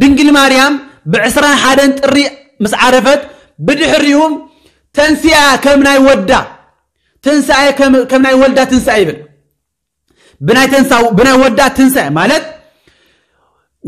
ድንግል ማርያም ብዕስራን ሓደን ጥሪ ምስ ዓረፈት ብድሕሪኡም ተንስያ ከም ናይ ወዳ ትንሣኤ ከም ናይ ወልዳ ትንሣኤ ይብል ብናይ ወዳ ትንሣኤ ማለት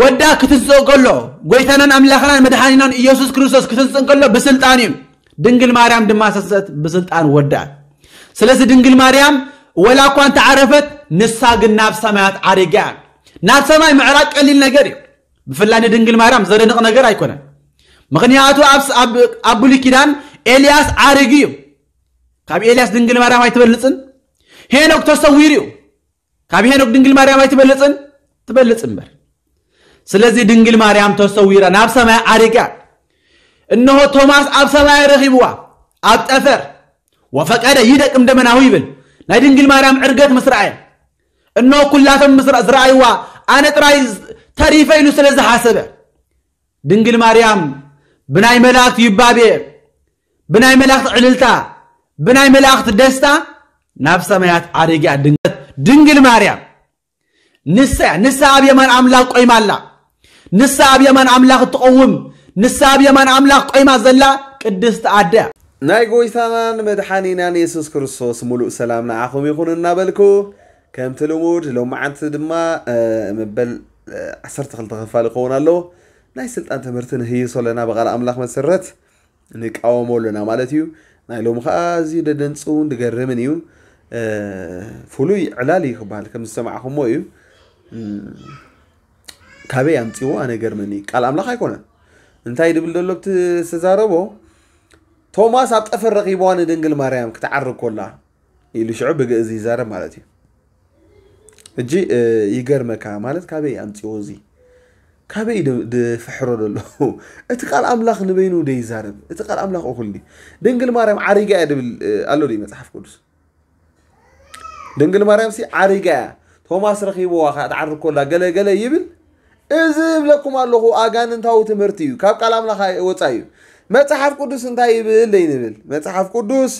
ወዳ ክትንፅእ ከሎ ጎይታናን ኣምላኽናን መድሓኒናን ኢየሱስ ክርስቶስ ክትንፅእ ከሎ ብስልጣን እዩ ድንግል ማርያም ድማ ሰሰት ብስልጣን ወዳ ስለዚ ድንግል ማርያም ወላ እኳ እንተዓረፈት ንሳ ግን ናብ ሰማያት ዓሪጋ ናብ ሰማይ ምዕራቅ ቀሊል ነገር እዩ ብፍላይ ንድንግል ማርያም ዘደንቕ ነገር ኣይኮነን ምክንያቱ ኣብ ብሉይ ኪዳን ኤልያስ ዓርግ እዩ ካብ ኤልያስ ድንግል ማርያም ኣይትበልፅን ሄኖክ ተሰዊር እዩ ካብ ሄኖክ ድንግል ማርያም ኣይትበልፅን ትበልፅ እምበር ስለዚ ድንግል ማርያም ተሰዊራ ናብ ሰማይ ዓሪጋ እንሆ ቶማስ ኣብ ሰማይ ረኺብዋ ኣብ ጠፈር ወፈቀደ ይደቅም ደመናዊ ይብል ናይ ድንግል ማርያም ዕርገት ምስ ረአየ እንሆ ኩላቶም ምስ ዝረአይዋ ኣነ ጥራይ ተሪፈ ኢሉ ስለ ዝሓሰበ ድንግል ማርያም ብናይ መላእኽቲ ይባብየ ብናይ መላእኽቲ ዕልልታ ብናይ መላእኽቲ ደስታ ናብ ሰማያት ዓሪግያ ድንገት ድንግል ማርያም ንሳ ንሳ ኣብ የማን ኣምላኽ ቆይማኣላ ንሳ ኣብ የማን ኣምላኽ እትቐውም ንሳ ኣብ የማን ኣምላኽ ቆይማ ዘላ ቅድስቲ ኣዳ ናይ ጎይታናን መድሓኒናን የሱስ ክርስቶስ ሙሉእ ሰላም ንዓኹም ይኹን እናበልኩ ከምቲ ልሙድ ሎም ሎመዓንቲ ድማ መበል ዓሰርተ ክልተ ክፋል ይኸውን ኣለዎ ናይ ስልጣን ትምህርቲ ንህይሶ ኣለና ብቓል ኣምላኽ መሰረት ንቃወሞ ኣለና ማለት እዩ ናይ ሎሚ ከዓ ኣዝዩ ደደንፅውን ድገርምን እዩ ፍሉይ ዕላል እዩ ክበሃል ከም ዝሰማዕኹሞ እዩ ካበይ ኣምፂዎ ኣነ ገርመኒ ቃል ኣምላኽ ኣይኮነን እንታይ ድብል ዘሎ ብቲ ዝተዛረቦ ቶማስ ኣብ ጠፈር ረኺቦዋ ንድንግል ማርያም ክትዓርግ ኮላ ኢሉ ሽዑ ብግእዚ ይዛረብ ማለት እዩ እጂ ይገርመካ ማለት ካበይ ኣምፂዎ እዚ ካበይ ድፍሕሮ ደሎ እቲ ቃል ኣምላኽ ንበይኑ ደይዛረብ እቲ ቃል ኣምላኽ እኹልኒ ድንግል ማርያም ዓሪጋ እያ ድብል ኣሎ ዶ መፅሓፍ ቅዱስ ድንግል ማርያም ሲ ዓሪጋ እያ ቶማስ ረኺብዋ ከዓ ትዓርግ ኮላ ገለገለ ይብል እዚ ብለኩም ኣለኹ ኣጋንንታዊ ትምህርቲ እዩ ካብ ቃል ኣምላኽ ወፃ እዩ መፅሓፍ ቅዱስ እንታይ ይብል ደይንብል መፅሓፍ ቅዱስ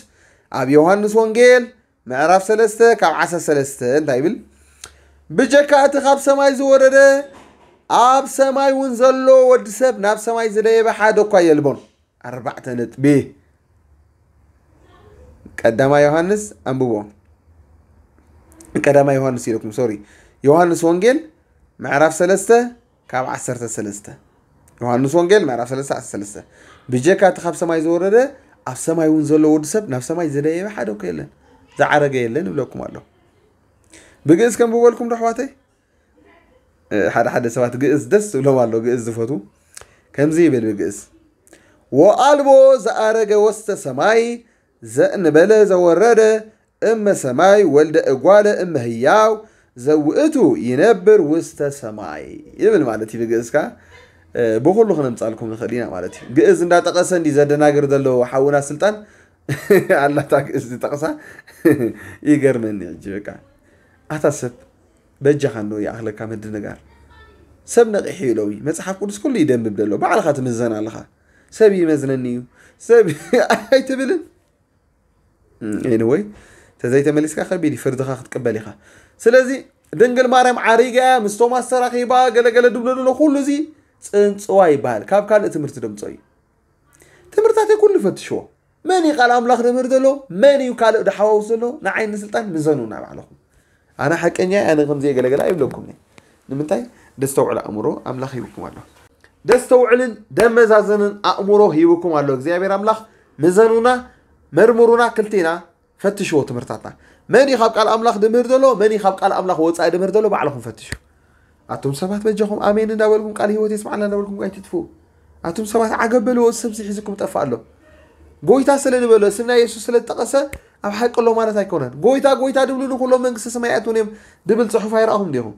ኣብ ዮሃንስ ወንጌል ምዕራፍ 3 ካብ 13 እንታይ ይብል بجكا تخاب سماي زورده آب سماي ونزلو ودسب ناب سماي زده بحادو قوى يلبون أربعة نتبه قدما يوهانس أمبوبون قدما يوهانس يلكم سوري يوهانس ونجل معرف سلسته كاب عسر تسلسته يوهانس ونجل معرف سلسته عسر سلسته بجكا تخاب سماي زورده آب سماي ونزلو ودسب ناب سماي زده بحادو قوى يلن زعرق يلن بلوكم الله ብግእዝ ከም ብበልኩም ዶ ኣሕዋተይ ሓደ ሓደ ሰባት ግእዝ ደስ ዝብሎም ኣሎ ግእዝ ዝፈቱ ከምዚ ይብል ብግእዝ ወአልቦ ዘኣረገ ወስተ ሰማይ ዘእንበለ ዘወረደ እመ ሰማይ ወልደ እጓለ እመ ህያው ዘውእቱ ይነብር ውስተ ሰማይ ይብል ማለት እዩ ብግእዝካ ብኩሉ ክነምፃልኩም ንኽእል ኢና ማለት እዩ ግእዝ እንዳጠቐሰ እንዲ ዘደናግር ዘለዎ ሓውና ስልጣን ኣላታ ግእዝ ዝጠቕሳ ይገርመኒ ሕጂ በቃ ኣታሰብ በጃኻ ኖ ይኣኽለካ ምድንጋር ሰብ ነቕሒ ኢሎ መፅሓፍ ቅዱስ ኩሉ ይደንብብ ደሎ ባዕልኻ ትምዘን ኣለኻ ሰብ ይመዝነኒ እዩ ሰብ ኣይትብልን ኤኒወይ ተዘይተመሊስካ ከቢድ እዩ ፍርድኻ ክትቅበል ኢኻ ስለዚ ድንግል ማርያም ዓሪጋ ምስ ቶማስ ተራኺባ ገለገለ ድብሎ ደሎ ኩሉ እዚ ፅንፅዋ ይበሃል ካብ ካልእ ትምህርቲ ደምፆ እዩ ትምህርታት ኩሉ ፈትሽዎ መን እዩ ቃል ኣምላኽ ደምህር ዘሎ መን እዩ ካልእ ድሓዋውስ ዘሎ ንዓይኒ ስልጣን ምዘኑ ናብ ባዕለኹም ኣነ ሓቀኛ ኣነ ከምዚ የገለገላ ይብለኩምኒ ንምንታይ ደስተውዕል ኣእምሮ ኣምላኽ ሂብኩም ኣሎ ደስተውዕልን ደመዛዘንን ኣእምሮ ሂብኩም ኣሎ እግዚኣብሔር ኣምላኽ ምዘኑና መርምሩና ክልቲና ፈትሽዎ ትምህርታትና መን ካብ ቃል ኣምላኽ ድምህር ዘሎ መን ካብ ቃል ኣምላኽ ወፃኢ ድምህር ዘሎ ባዕልኩም ፈትሹ ኣቶም ሰባት በጃኹም ኣሜን እንዳበልኩም ቃል ሂወት የስማዓልና እንዳበልኩም ኣይትጥፍኡ ኣቶም ሰባት ዓገበልዎ ስምሲ ሒዝኩም ጠፋ ኣሎ ጎይታ ስለ ንበሎ ስም ናይ የሱስ ስለ ዝጠቐሰ أو حق كلهم على تايكونان جويتا جويتا دبلون كلهم من قصة ما يأتونهم دبل صحف هاي رأهم ديهم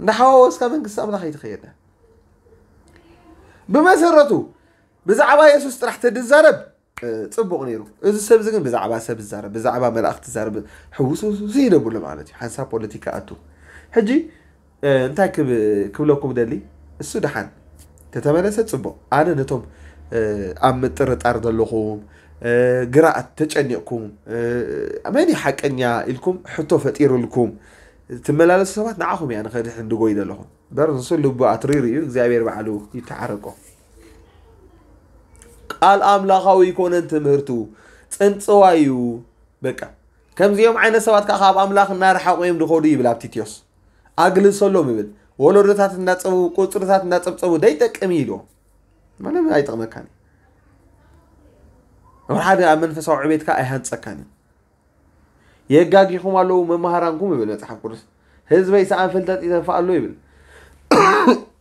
نحوا وسكا من قصة أبلا خيط خيرنا بما سرتو بزعبا يسوس راح تدزرب تبقى نيرو إذا سب زين بزعبا سب الزرب بزعبا من أخت الزرب حوس وزين أبو لما عندي حنسا بوليتيكا أتو هجي أنت اه كب كبلكم دلي السودان تتمنى ستبقى أنا نتوم أم ترت أرض اللهم قراءه تجنيكم اماني حق انيا لكم حطوا فطير لكم تملالس سبات نعاهم يعني خير عندو قيد لهم بر رسول لبو اتريري اغزابير بعلو يتعرقوا قال املاخو يكون انت مهرتو تنصوايو بقى كم زيوم عين سبات كخاب املاخ النار حقيم دخولي بلا بتيتيوس اغلي سولو مبل ولو رثات نصبو قصرثات نصبصبو دايتقم يلو ما لا اي طق مكاني وحدا من في صعوبة كا أهان سكان يجاك يخو مالو ما مهرانكم يبل نتحك كورس هذ بيس عن فلتة إذا فعلوا يبل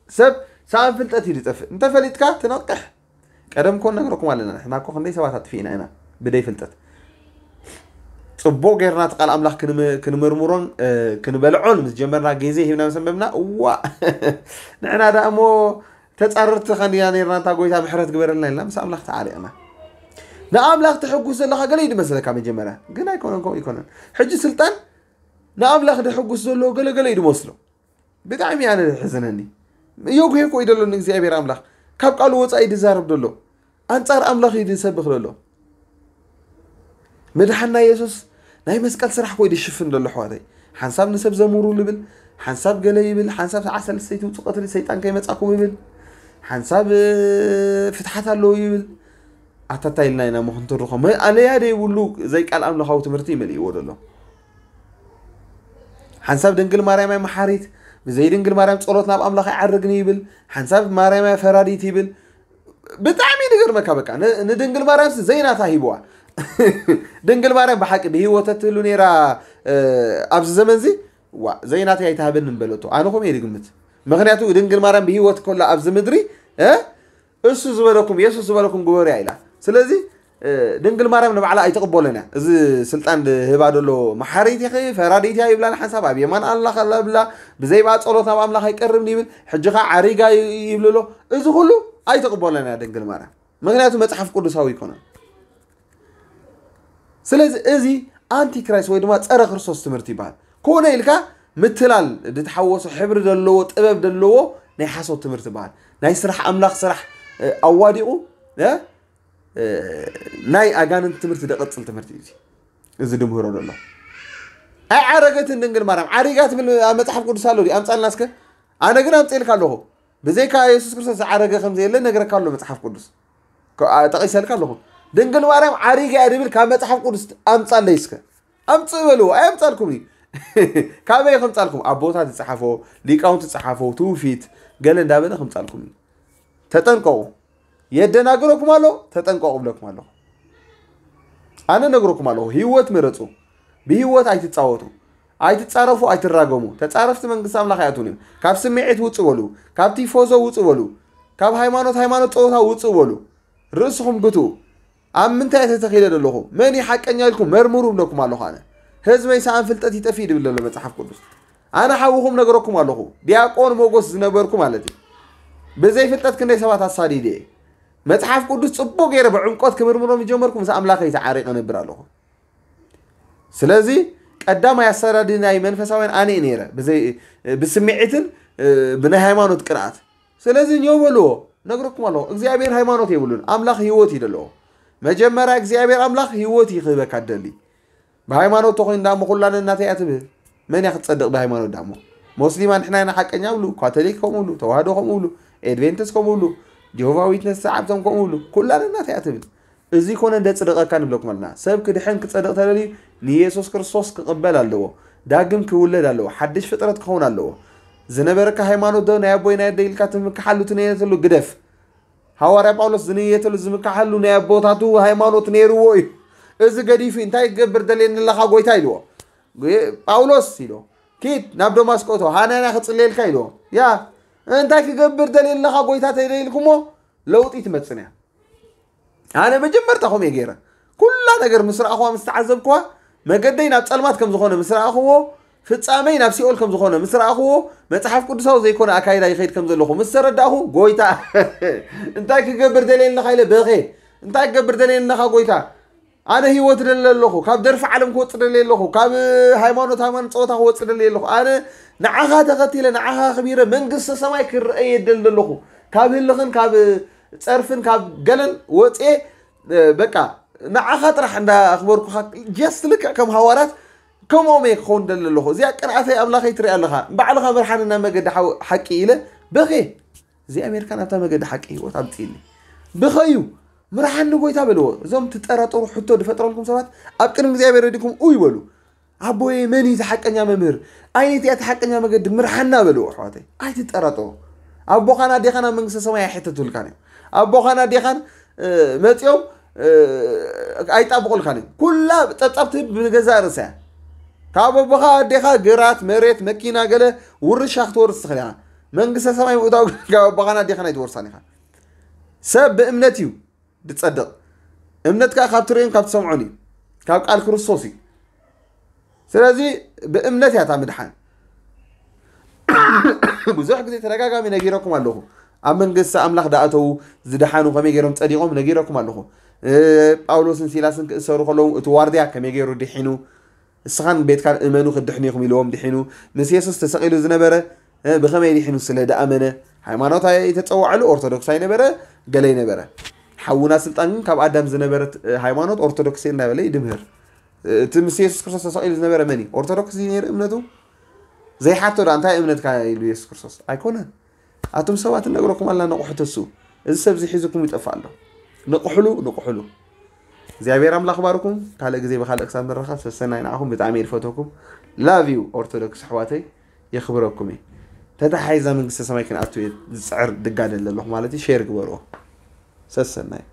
سب سان فلتة إذا تف أنت فلتك تنقح كرم كون نقركم علينا إحنا كون خلني سبعة تفينا أنا بدي فلتة صبوا غيرنا تقال أملاك كن كن مرمورن كن بلعون مش جمرنا جيزي هنا نحن هذا مو تتعرض تخني يعني رنا تقول يا محرات قبرنا لا مس أملاك تعالي أنا نعم نأملاخ تحجوس الله قال يد مسألة كم جمرة قلنا يكون يكون حج سلطان نأملاخ تحجوس الله قال قال يد مسلو بدعم يعني حزنني يوقف يكو يدل إن زي أبي رملاخ كاب قالوا وصا يد زار بدلو أنصار أملاخ يد سبخ له مدحنا يسوس ناي مسكال سرح كو يد شفن له حوالي حنساب نسب زمورو لبل حنساب قال يبل حنساب عسل السيت وتقتل السيت أنكيم تأكو يبل حنساب آه، فتحة له يبل ኣታታ ኢልና ኢና ሞ ክንትርኾም ኣለያ ደይብሉ ዘይቃል ኣምለኻዊ ትምህርቲ ይመልእዎ ዘሎ ሓንሳብ ድንግል ማርያማይ መሓሪት ብዘይ ድንግል ማርያም ፀሎት ናብ ኣምላኽ ይዓርግኒ ይብል ሓንሳብ ማርያማይ ፈራዲት ይብል ብጣዕሚ ንገርመካ በቃ ንድንግል ማርያም ዘይናታ ሂብዋ ድንግል ማርያም ብሓቂ ብሂወተ ትህሉ ነራ ኣብዚ ዘመን እዚ ዋ ዘይናተ ኣይተሃበኒ ንበለቶ ኣነ ከምኡ እየ ድግምት ምክንያቱ ድንግል ማርያም ብሂወት ከሎ ኣብዚ ምድሪ እሱ ዝበለኩም የሱስ ዝበለኩም ግበሩ እያ ኢላ ስለዚ ድንግል ማርያም ንባዕላ ኣይተቐበሎን እያ እዚ ስልጣን ህባ ደሎ መሓሪት ይኸ ፈራዲት እያ ይብላ ሓሳብ ኣብ የማን ኣላኽ ለብላ ብዘይባ ፀሎት ናብ ኣምላኽ ኣይቀርብን ይብል ሕጂ ከዓ ዓሪጋ ይብል ኣሎ እዚ ኩሉ ኣይተቐበሎን እያ ድንግል ማርያም ምክንያቱ መፅሓፍ ቅዱሳዊ ይኮነን ስለዚ እዚ ኣንቲክራይስት ወይ ድማ ፀረ ክርስቶስ ትምህርቲ ይበሃል ኮነ ኢልካ ምትላል ድተሓወሶ ሕብሪ ዘለዎ ጥበብ ዘለዎ ናይ ሓሶት ትምህርቲ ይበሃል ናይ ስራሕ ኣምላኽ ስራሕ ኣዋዲቑ ናይ ኣጋንን ትምህርቲ ደቐፅል ትምህርቲ እዩ እዚ ድምህሮ ዘሎ ኣይ ዓረገትን ድንግል ማርያም ዓሪጋ ትብል ኣብ መፅሓፍ ቅዱስ ኣሎ ኣምፃልና ስከ ኣነ ግን ኣምፅልካ ኣለኹ ብዘይካ የሱስ ክርስቶስ ዓረገ ከምዘየለ ነገረካ ኣሎ መፅሓፍ ቅዱስ ጠቂሰልካ ኣለኹ ድንግል ማርያም ዓሪጋ እያ ድብል ካብ መፅሓፍ ቅዱስ ኣምፃለይ ስከ ኣምፅ በልዎ ኣይ ኣምፃልኩም እዩ ካበይ ከምፃልኩም ኣቦታት ዝፀሓፎ ሊቃውንቲ ዝፀሓፎ ትውፊት ገለ እንዳበለ ከምፃልኩም እዩ ተጠንቀቁ ተጠንቀቁ የደናግረኩማለሁ፣ ተጠንቀቁብለኩማለሁ። አነ ነግረኩማለሁ። ህይወት ምረጹ ብህይወት አይትጻወቱ አይትጻረፉ አይትራገሙ ተፃረፍቲ መንግስቲ ኣምላኽ ኣይኣትውን እዮም። ካብ ስምዒት ውፅእ በሉ፣ ካብቲ ፎዞ ውፅእ በሉ፣ ካብ ሃይማኖት ሃይማኖት ፀወታ ውፅእ በሉ። ርእስኹም ግትኡ። ኣብ ምንታይ ተተኺለ ዘለኹ? መን ሓቀኛ ኢልኩም መርምሩ ብለኩም ኣለኹ ኣነ ህዝበይ ሰኣን ፍልጠት ይጠፊ ድብል ዘሎ መፅሓፍ ቅዱስ ኣነ ሓዊኹም ነገረኩም ኣለኹ ዲያቆን ሞጎስ ዝነበርኩ ማለት እዩ ብዘይ ፍልጠት ክንደይ ሰባት ኣሳዲድ እየ መፅሓፍ ቅዱስ ፅቡቅ ገይረ ብዕምቆት ክምርምሮም ይጀመርኩ ምስ ኣምላኸ ተዓሪቀ ነብር ኣለኹ ስለዚ ቀዳማይ ኣሰዳዲ ናይ መንፈሳውያን ኣነ እዩ ነረ ብስምዒትን ብናይ ሃይማኖት ቅንኣት ስለዚ እኛው ነግረኩም ኣለኹ እግዚኣብሔር ሃይማኖት የብሉን ኣምላኽ ሂወት እዩ ዘለዎ መጀመርያ እግዚኣብሔር ኣምላኽ ሂወት እዩ ክህበካ ደሊ ብሃይማኖት ተኮይኑ ዳሞ ኩላነ እያ ትብህ መን እያ ክትፀድቕ ብሃይማኖት ዳሞ ሞስሊማ ንሕና ኢና ሓቀኛ ብሉ ካቶሊክ ከምኡ ብሉ ተዋህዶ ከምኡ ብሉ ኤድቨንትስ ከምኡ ብሉ ጀሆባ ዊትነስ ሰዓብቶም ከምኡ ይብሉ ኩላትና እያ ትብል እዚ ኮነ እንደ ፅድቐካ ንብለኩም ኣለና ሰብ ክድሕን ክፀድቕ ተደልዩ ንኢየሱስ ክርስቶስ ክቕበል ኣለዎ ዳግም ክውለድ ኣለዎ ሓድሽ ፍጥረት ክኸውን ኣለዎ ዝነበረካ ሃይማኖት ዶ ናይ ኣቦይ ናይ ደኢልካ ትምካሓሉ ትነየተሉ ግደፍ ሃዋርያ ጳውሎስ ዝንየተሉ ዝምካሓሉ ናይ ኣቦታቱ ሃይማኖት ነይርዎ እዩ እዚ ገዲፉ እንታይ ክገብር ደልየኒ ኣለካ ጎይታ ኢልዎ ጳውሎስ ኢሎ ኪድ ናብ ዶማስቆቶ ሃናና ክፅልየልካ ኢልዎ ያ እንታይ ክገብር ደልየለካ ጎይታ ተደልኩሞ ለውጢ ትመፅን እያ ኣነ መጀመርታ ከምኡ ገይረ ኩላ ነገር ምስ ረእኽዋ ምስ ተዓዘብክዋ መገደይ ናብ ፀልማት ከም ዝኾነ ምስ ረእኽዎ ፍፃመይ ናብ ሲኦል ከም ዝኾነ ምስ ረእኽዎ መፅሓፍ ቅዱሳዊ ዘይኮነ ኣካይዳ ይኸይድ ከም ዘለኹ ምስ ተረዳእኹ ጎይታ እንታይ ክገብር ደልየለካ ኢለ በኸ እንታይ ክገብር ደልየለካ ጎይታ أنا هي وتر للهو كاب درف عالم وتر للهو كاب هاي ما نو ثمان صوت هو وتر للهو أنا نعها تغتي لنا نعها خبيرة من قصة سماء كر أي دل للهو كاب اللغن كاب تعرفن كاب جلن وات إيه بكا نعها ترح عند أخبارك خاك جست لك كم هوارات كم أمي خون دل للهو زي كان عفي أم لا خي ترى لها بعد لها مرحنا نما قد حو حكي بخي زي أمريكا نبتا قد حكي وتعطيني بخيو ምርሓኒ ጎይታ በልዎ እዞም ትጠራጠሩ ሕቶ ዝፈጥረልኩም ሰባት ኣብ ቅድሚ እግዚኣብሔር ዲኩም ኡ ይበሉ ኣቦየ መን እዩ ተሓቀኛ መምህር ኣይነት እያ ተሓቀኛ መገዲ ምርሓና በልዎ ኣሕዋተይ ኣይትጠራጠሩ ኣቦኻን ኣዴኻን ኣብ መንግስተ ሰማይ ኣይሕተትብልካን እዮም ኣቦኻን ኣዴኻን መፅኦም ኣይጣብቁልካን እዮም ኩላ ጠጣብቲ ብገዛእ ርእሳ እያ ካብ ኣቦኻ ኣዴኻ ግራት መሬት መኪና ገለ ውርሻ ክትወርስ ትኽእል ኢኻ መንግስተ ሰማይ ምእታዊ ካብ ኣቦኻን ኣዴኻን ኣይትወርሳን ኢኻ ሰብ ብእምነት እዩ ብፀድቕ እምነትካ ካብ ትሪኦን ካብ ትሰምዖን እዩ ካብ ቃል ክርስቶስ እዩ ስለዚ ብእምነት እያታ ምድሓን ብዙሕ ግዜ ተደጋጋሚ ነጊረኩም ኣለኹ ኣብ መንግስቲ ኣምላኽ ዳኣተዉ ዝድሓኑ ከመይ ገይሮም ፀዲቖም ነጊረኩም ኣለኹ ጳውሎስን ሲላስን ክእሰሩ ከለዉ እቲ ዋርድያ ከመይ ገይሩ ድሒኑ ንስኻን ቤትካን እመኑ ክድሕኑ ኢኹም ኢልዎም ድሒኑ ምስ የሱስ ተሰቂሉ ዝነበረ ብኸመይ ድሒኑ ስለ ደኣመነ ሃይማኖት ኣይተፀዋዕሉ ኦርቶዶክስ ኣይነበረ ገለ ይነበረ ሓውና ስልጣን ግን ካብ ኣዳም ዝነበረት ሃይማኖት ኦርቶዶክስ እናበለ ይድምህር እቲ ምስ የሱስ ክርስቶስ ተሰቂሉ ዝነበረ መን ኦርቶዶክስ እዩ ነይሩ እምነቱ ዘይሓቶ ዳ እንታይ እምነትካ ኢሉ የሱስ ክርስቶስ ኣይኮነን ኣቶም ሰባት እነግረኩም ኣላ ነቑሑ ተሱ እዚ ሰብ ሒዝኩም ይጠፋ ኣሎ ንቑሕሉ ንቑሕሉ እግዚኣብሔር ኣምላኽ ባርኩም ካልእ ግዜ ብካልእ ክሳብ ንረኸብ ሰሰናይ ንኣኹም ብጣዕሚ ይድፈተኩም ላቭ ዩ ኦርቶዶክስ ኣሕዋተይ የኽብረኩም እየ ተታሓይዛ መንግስተ ሰማይ ክንኣት ዝፅዕር ድጋደለ ኣለኹ ማለት እዩ ሸር ግበርዎ ça, ça m'a